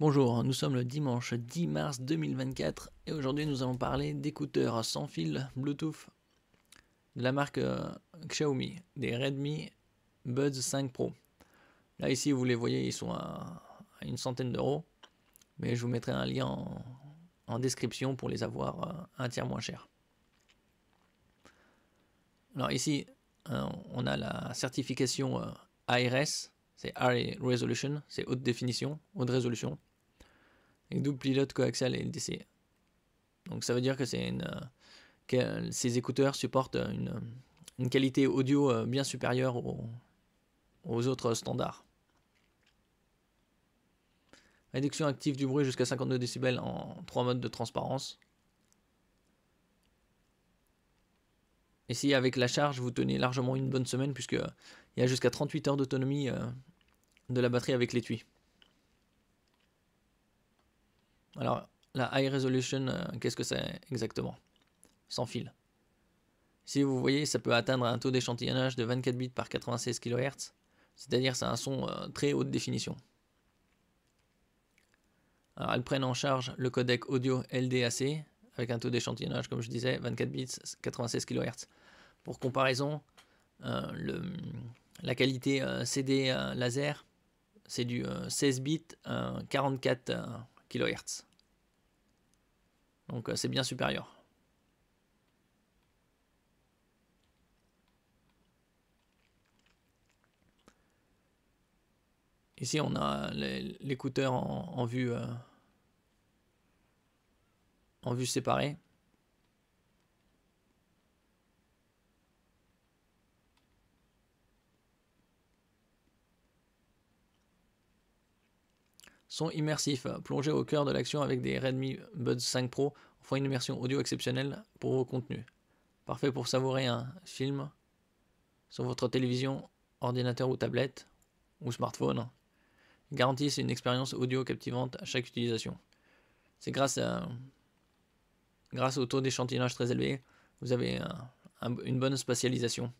Bonjour, nous sommes le dimanche 10 mars 2024 et aujourd'hui nous allons parler d'écouteurs sans fil Bluetooth de la marque euh, Xiaomi, des Redmi Buds 5 Pro. Là ici vous les voyez, ils sont à, une centaine d'euros, mais je vous mettrai un lien en, description pour les avoir euh, un tiers moins cher. Alors ici euh, on a la certification ARS c'est High Resolution, c'est haute définition, haute résolution, et double pilote coaxial et LDC. Donc ça veut dire que euh, ces écouteurs supportent une, qualité audio euh, bien supérieure aux, autres standards. Réduction active du bruit jusqu'à 52 décibels en trois modes de transparence. Et si avec la charge, vous tenez largement une bonne semaine, puisque euh, il y a jusqu'à 38 heures d'autonomie euh, de la batterie avec l'étui. Alors, la high resolution, euh, qu'est-ce que c'est exactement Sans fil. Si vous voyez, ça peut atteindre un taux d'échantillonnage de 24 bits par 96 kHz, c'est-à-dire c'est un son très haute définition. Alors, elles prennent en charge le codec audio LDAC avec un taux d'échantillonnage, comme je disais, 24 bits, 96 kHz. Pour comparaison, euh, la qualité euh, CD euh, laser, c'est du 16 bits 44 kHz. Donc c'est bien supérieur. Ici on a l'écouteur en, vue en vue séparée. sont immersifs. Plongez au cœur de l'action avec des Redmi Buds 5 Pro font une immersion audio exceptionnelle pour vos contenus. Parfait pour savourer un film sur votre télévision, ordinateur ou tablette ou smartphone. garantissent une expérience audio captivante à chaque utilisation. C'est grâce, à, grâce au taux d'échantillonnage très élevé, vous avez une bonne spatialisation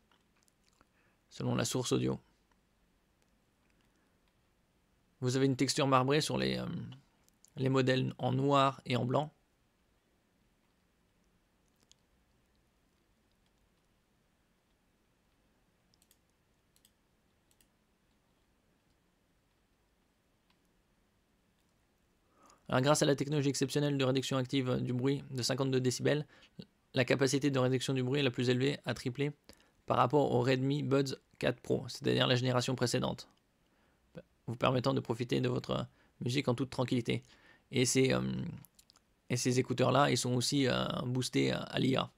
selon la source audio. Vous avez une texture marbrée sur les, euh, les modèles en noir et en blanc. grâce à la technologie exceptionnelle de réduction active du bruit de 52 décibels, la capacité de réduction du bruit est la plus élevée à triplé par rapport au Redmi Buds 4 Pro, c'est-à-dire la génération précédente vous permettant de profiter de votre musique en toute tranquillité. Et ces, euh, écouteurs-là, ils sont aussi euh, boostés à l'IA.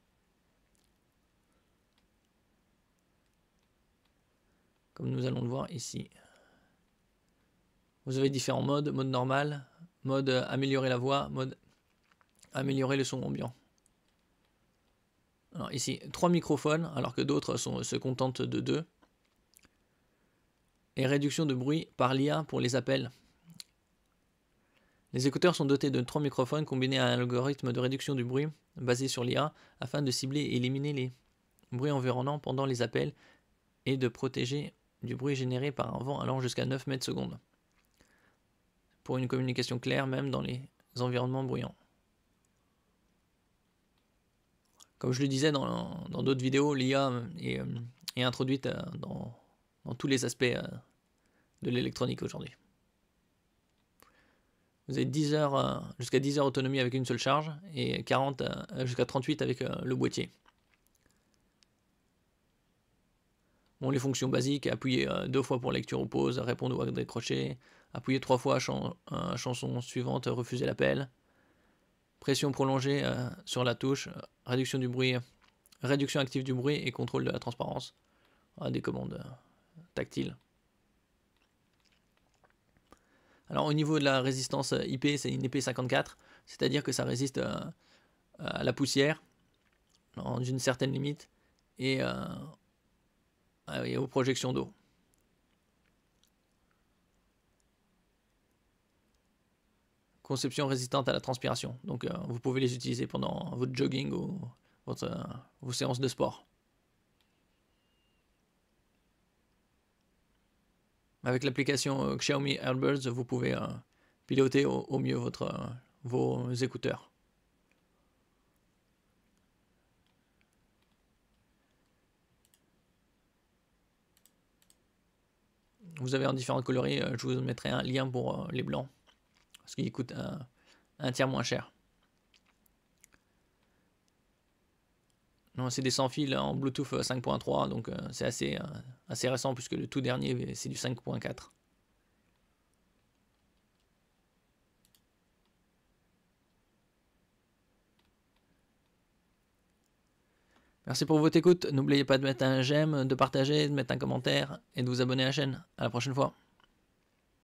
Comme nous allons le voir ici. Vous avez différents modes, mode normal, mode euh, améliorer la voix, mode améliorer le son ambiant. Alors ici, trois microphones, alors que d'autres se contentent de deux et réduction de bruit par l'IA pour les appels. Les écouteurs sont dotés de trois microphones combinés à un algorithme de réduction du bruit basé sur l'IA afin de cibler et éliminer les bruits environnants pendant les appels et de protéger du bruit généré par un vent allant jusqu'à 9 mètres secondes pour une communication claire même dans les environnements bruyants. Comme je le disais dans d'autres vidéos, l'IA est, euh, est, introduite euh, dans dans tous les aspects euh, de l'électronique aujourd'hui. Vous avez 10 heures, euh, jusqu'à 10 heures d'autonomie avec une seule charge et 40 euh, jusqu'à 38 avec le boîtier. Bon, les fonctions basiques, appuyer deux fois pour lecture ou pause, répondre ou décrocher, appuyer trois fois chan chanson suivante, refuser l'appel, pression prolongée sur la touche, réduction du bruit, réduction active du bruit et contrôle de la transparence. des commandes tactile. Alors au niveau de la résistance IP, c'est une ip 54, c'est-à-dire que ça résiste euh, à, la poussière, dans une certaine limite, euh, et, aux projections d'eau. Conception résistante à la transpiration. Donc euh, vous pouvez les utiliser pendant votre jogging ou votre, vos séances de sport. avec l'application euh, Xiaomi AirBirds, vous pouvez euh, piloter au, mieux votre, euh, vos écouteurs. Vous avez en différents coloris, je vous mettrai un lien pour les blancs, parce qu'ils coûtent un tiers moins cher. Non, c'est des sans fil en Bluetooth 5.3, euh, donc euh, c'est assez, euh, assez récent puisque le tout dernier, c'est du 5.4. Merci pour votre écoute. N'oubliez pas de mettre un j'aime, de partager, de mettre un commentaire et de vous abonner à la chaîne. À la prochaine fois.